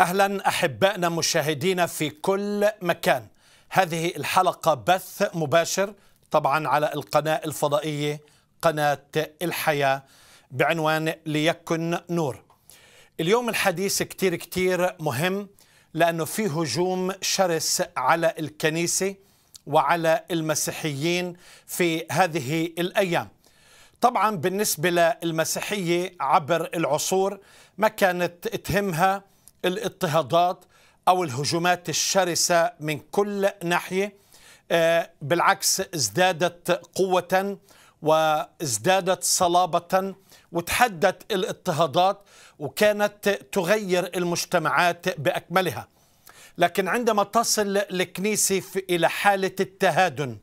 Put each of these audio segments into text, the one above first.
اهلا احبائنا مشاهدينا في كل مكان هذه الحلقه بث مباشر طبعا على القناه الفضائيه قناه الحياه بعنوان ليكن نور اليوم الحديث كتير كتير مهم لانه في هجوم شرس على الكنيسه وعلى المسيحيين في هذه الايام طبعا بالنسبه للمسيحيه عبر العصور ما كانت تهمها الاضطهادات أو الهجومات الشرسة من كل ناحية آه، بالعكس ازدادت قوة وازدادت صلابة وتحدت الاضطهادات وكانت تغير المجتمعات بأكملها لكن عندما تصل الكنيسة إلى حالة التهادن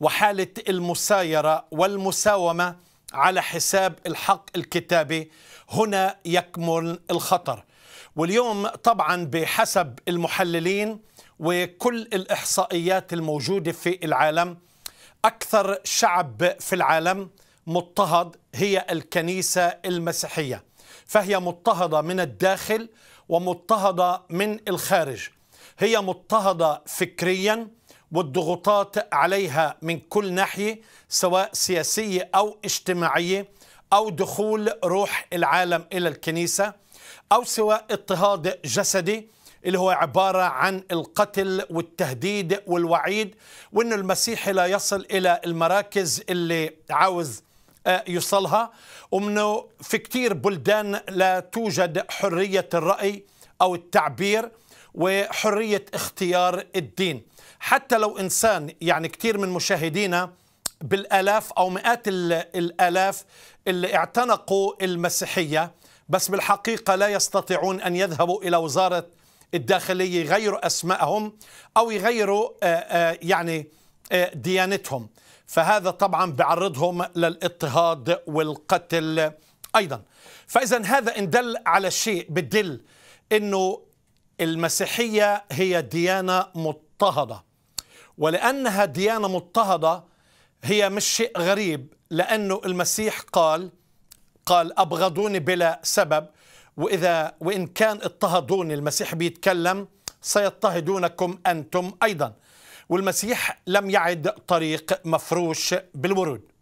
وحالة المسايرة والمساومة على حساب الحق الكتابي هنا يكمن الخطر واليوم طبعا بحسب المحللين وكل الإحصائيات الموجودة في العالم أكثر شعب في العالم مضطهد هي الكنيسة المسيحية فهي مضطهدة من الداخل ومضطهدة من الخارج هي مضطهدة فكرياً والضغوطات عليها من كل ناحية سواء سياسية أو اجتماعية أو دخول روح العالم إلى الكنيسة أو سواء اضطهاد جسدي اللي هو عبارة عن القتل والتهديد والوعيد وأن المسيح لا يصل إلى المراكز اللي عاوز آه، يوصلها ومنه في كتير بلدان لا توجد حرية الرأي أو التعبير وحرية اختيار الدين حتى لو إنسان يعني كثير من مشاهدينا بالآلاف أو مئات الآلاف اللي اعتنقوا المسيحية بس بالحقيقة لا يستطيعون أن يذهبوا إلى وزارة الداخلية يغيروا أسمائهم أو يغيروا آه، آه، يعني آه، ديانتهم فهذا طبعا بعرضهم للاضطهاد والقتل أيضا فإذا هذا إن دل على شيء بدل أنه المسيحية هي ديانة مضطهدة ولأنها ديانة مضطهدة هي مش شيء غريب لأنه المسيح قال قال أبغضوني بلا سبب وإذا وإن كان اضطهدوني المسيح بيتكلم سيضطهدونكم أنتم أيضا والمسيح لم يعد طريق مفروش بالورود